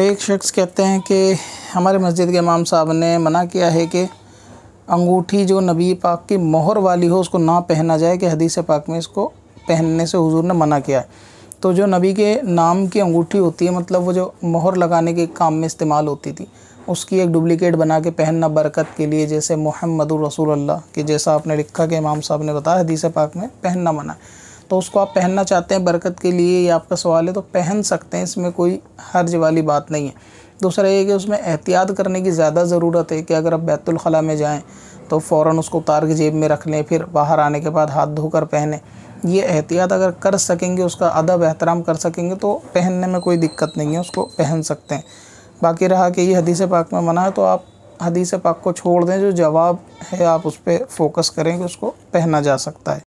एक शख्स कहते हैं कि हमारे मस्जिद के इमाम साहब ने मना किया है कि अंगूठी जो नबी पाक की मोहर वाली हो उसको ना पहना जाए कि हदीस पाक में इसको पहनने से हुजूर ने मना किया है तो जो नबी के नाम की अंगूठी होती है मतलब वो जो मोहर लगाने के काम में इस्तेमाल होती थी उसकी एक डुप्लिकेट बना के पहनना बरकत के लिए जैसे मोहम्मद रसूल अल्लाह कि जैसा आपने लिखा कि इमाम साहब ने बताया हदीस पाक में पहनना मना है तो उसको आप पहनना चाहते हैं बरकत के लिए या आपका सवाल है तो पहन सकते हैं इसमें कोई हर्ज वाली बात नहीं है दूसरा ये कि उसमें एहतियात करने की ज़्यादा ज़रूरत है कि अगर आप बैतुलखला में जाएँ तो फ़ौर उसको उतार के जेब में रख लें फिर बाहर आने के बाद हाथ धोकर पहने ये एहतियात अगर कर सकेंगे उसका अदब एहतराम कर सकेंगे तो पहनने में कोई दिक्कत नहीं है उसको पहन सकते हैं बाकी रहा कि ये हदीस पाक में मना है तो आप हदीस पाक को छोड़ दें जो जवाब है आप उस पर फोकस करें कि उसको पहना जा सकता है